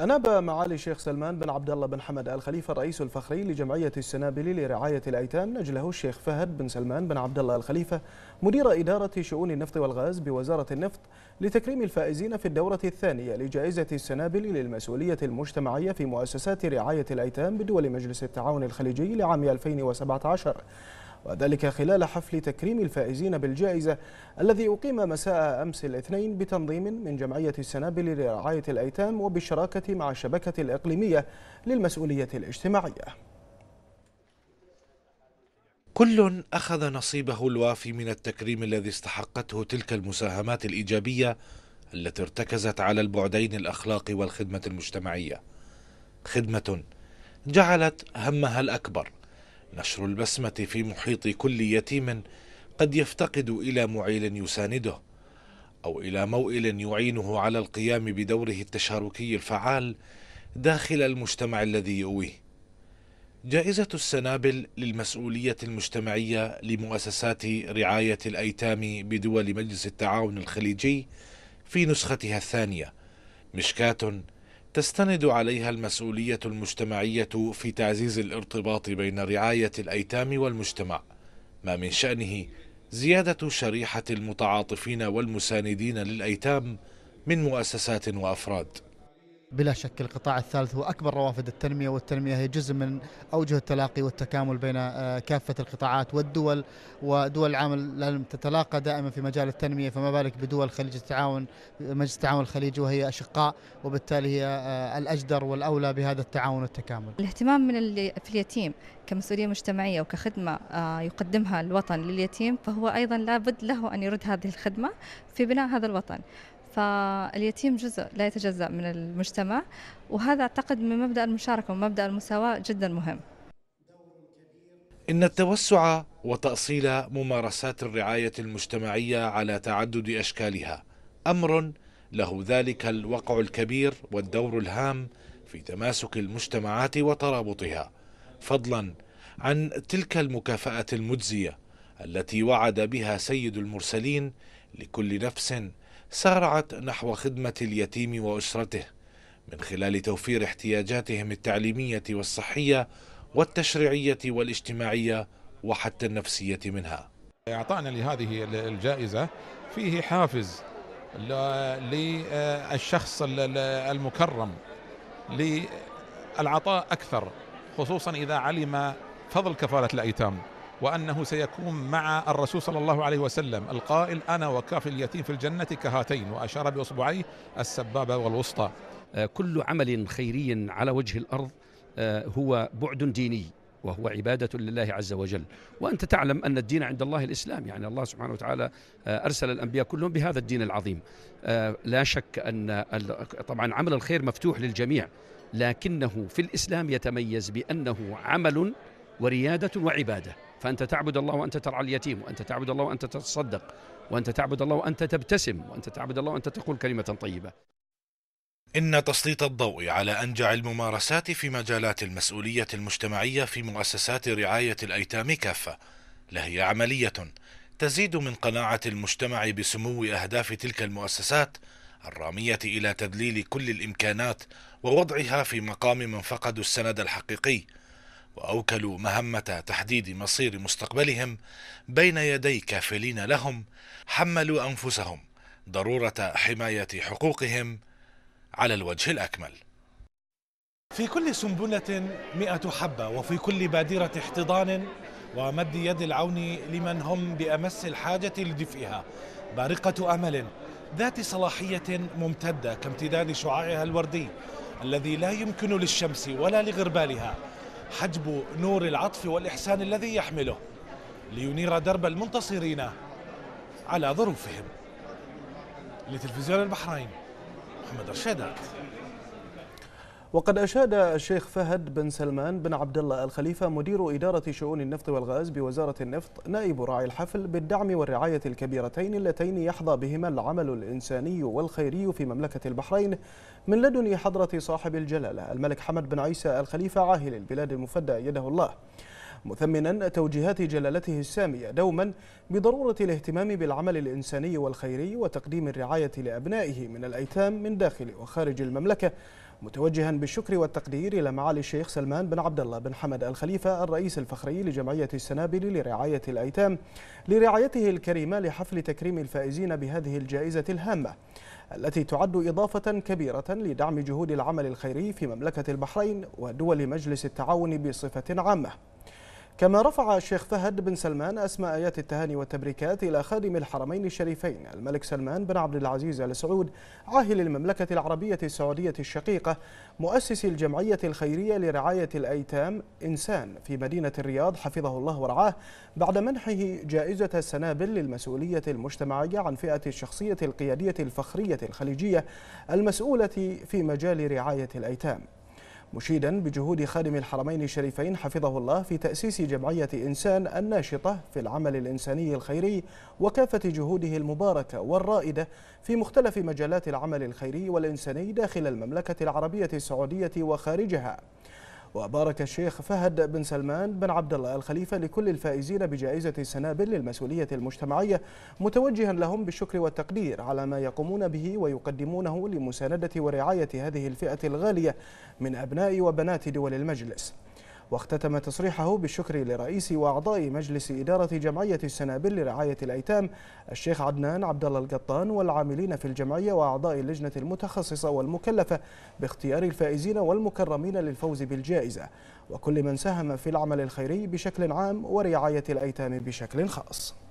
أناب معالي الشيخ سلمان بن عبد الله بن حمد آل خليفة الرئيس الفخري لجمعية السنابل لرعاية الأيتام نجله الشيخ فهد بن سلمان بن عبد الله الخليفة مدير إدارة شؤون النفط والغاز بوزارة النفط لتكريم الفائزين في الدورة الثانية لجائزة السنابل للمسؤولية المجتمعية في مؤسسات رعاية الأيتام بدول مجلس التعاون الخليجي لعام 2017 وذلك خلال حفل تكريم الفائزين بالجائزة الذي أقيم مساء أمس الاثنين بتنظيم من جمعية السنابل لرعاية الأيتام وبالشراكة مع الشبكة الإقليمية للمسؤولية الاجتماعية كل أخذ نصيبه الوافي من التكريم الذي استحقته تلك المساهمات الإيجابية التي ارتكزت على البعدين الأخلاقي والخدمة المجتمعية خدمة جعلت همها الأكبر نشر البسمة في محيط كل يتيم قد يفتقد إلى معيل يسانده أو إلى موئل يعينه على القيام بدوره التشاركي الفعال داخل المجتمع الذي يؤويه. جائزة السنابل للمسؤولية المجتمعية لمؤسسات رعاية الأيتام بدول مجلس التعاون الخليجي في نسختها الثانية مشكاة تستند عليها المسؤولية المجتمعية في تعزيز الارتباط بين رعاية الأيتام والمجتمع ما من شأنه زيادة شريحة المتعاطفين والمساندين للأيتام من مؤسسات وأفراد بلا شك القطاع الثالث هو أكبر روافد التنمية والتنمية هي جزء من أوجه التلاقي والتكامل بين آه، كافة القطاعات والدول ودول العالم لم تتلاقى دائما في مجال التنمية فما بالك بدول خليج التعاون مجلس التعاون الخليجي وهي أشقاء وبالتالي هي آه، الأجدر والأولى بهذا التعاون والتكامل الاهتمام من في اليتيم كمسؤولية مجتمعية وكخدمة آه، يقدمها الوطن لليتيم فهو أيضا لابد له أن يرد هذه الخدمة في بناء هذا الوطن فاليتيم جزء لا يتجزأ من المجتمع وهذا أعتقد من مبدأ المشاركة ومبدأ المساواة جدا مهم إن التوسع وتأصيل ممارسات الرعاية المجتمعية على تعدد أشكالها أمر له ذلك الوقع الكبير والدور الهام في تماسك المجتمعات وترابطها فضلا عن تلك المكافأة المجزية التي وعد بها سيد المرسلين لكل نفس سارعت نحو خدمة اليتيم وأسرته من خلال توفير احتياجاتهم التعليمية والصحية والتشريعية والاجتماعية وحتى النفسية منها أعطانا لهذه الجائزة فيه حافز للشخص المكرم للعطاء أكثر خصوصا إذا علم فضل كفالة الأيتام وانه سيكون مع الرسول صلى الله عليه وسلم القائل انا وكاف اليتيم في الجنه كهاتين واشار باصبعيه السبابه والوسطى. آه، كل عمل خيري على وجه الارض آه، هو بعد ديني وهو عبادة لله عز وجل وأنت تعلم أن الدين عند الله الإسلام يعني الله سبحانه وتعالى آه، أرسل الأنبياء كلهم بهذا الدين العظيم لا شك أن طبعا عمل الخير مفتوح للجميع لكنه في الإسلام يتميز بأنه عمل وريادة وعبادة فأنت تعبد الله وأنت ترعى اليتيم وأنت تعبد الله وأنت تتصدق وأنت تعبد الله وأنت تبتسم وأنت تعبد الله وأنت تقول كلمة طيبة إن تسليط الضوء على أنجع الممارسات في مجالات المسؤولية المجتمعية في مؤسسات رعاية الأيتام كافة لهي عملية تزيد من قناعة المجتمع بسمو أهداف تلك المؤسسات الرامية إلى تذليل كل الإمكانات ووضعها في مقام من فقدوا السند الحقيقي واوكلوا مهمه تحديد مصير مستقبلهم بين يدي كافلين لهم حملوا انفسهم ضروره حمايه حقوقهم على الوجه الاكمل في كل سنبله مئة حبه وفي كل بادره احتضان ومد يد العون لمن هم بامس الحاجه لدفئها بارقه امل ذات صلاحيه ممتده كامتداد شعاعها الوردي الذي لا يمكن للشمس ولا لغربالها حجب نور العطف والإحسان الذي يحمله لينير درب المنتصرين على ظروفهم لتلفزيون البحرين محمد رشيدات وقد أشاد الشيخ فهد بن سلمان بن عبد الله الخليفة مدير إدارة شؤون النفط والغاز بوزارة النفط نائب راعي الحفل بالدعم والرعاية الكبيرتين اللتين يحظى بهما العمل الإنساني والخيري في مملكة البحرين من لدن حضرة صاحب الجلالة الملك حمد بن عيسى الخليفة عاهل البلاد المفدى يده الله مثمنا توجيهات جلالته السامية دوما بضرورة الاهتمام بالعمل الإنساني والخيري وتقديم الرعاية لأبنائه من الأيتام من داخل وخارج المملكة متوجها بالشكر والتقدير إلى معالي الشيخ سلمان بن عبد الله بن حمد الخليفة الرئيس الفخري لجمعية السنابل لرعاية الأيتام لرعايته الكريمة لحفل تكريم الفائزين بهذه الجائزة الهامة التي تعد إضافة كبيرة لدعم جهود العمل الخيري في مملكة البحرين ودول مجلس التعاون بصفة عامة كما رفع الشيخ فهد بن سلمان أسماء آيات التهاني والتبريكات إلى خادم الحرمين الشريفين الملك سلمان بن عبد العزيز آل سعود عاهل المملكة العربية السعودية الشقيقة مؤسس الجمعية الخيرية لرعاية الأيتام إنسان في مدينة الرياض حفظه الله ورعاه بعد منحه جائزة السنابل للمسؤولية المجتمعية عن فئة الشخصية القيادية الفخرية الخليجية المسؤولة في مجال رعاية الأيتام مشيدا بجهود خادم الحرمين الشريفين حفظه الله في تأسيس جمعية إنسان الناشطة في العمل الإنساني الخيري وكافة جهوده المباركة والرائدة في مختلف مجالات العمل الخيري والإنساني داخل المملكة العربية السعودية وخارجها وبارك الشيخ فهد بن سلمان بن عبد الله الخليفة لكل الفائزين بجائزة سنابل للمسؤولية المجتمعية متوجها لهم بالشكر والتقدير على ما يقومون به ويقدمونه لمساندة ورعاية هذه الفئة الغالية من أبناء وبنات دول المجلس واختتم تصريحه بالشكر لرئيس وأعضاء مجلس إدارة جمعية السنابل لرعاية الأيتام الشيخ عدنان عبد الله القطان والعاملين في الجمعية وأعضاء اللجنة المتخصصة والمكلفة باختيار الفائزين والمكرمين للفوز بالجائزة وكل من ساهم في العمل الخيري بشكل عام ورعاية الأيتام بشكل خاص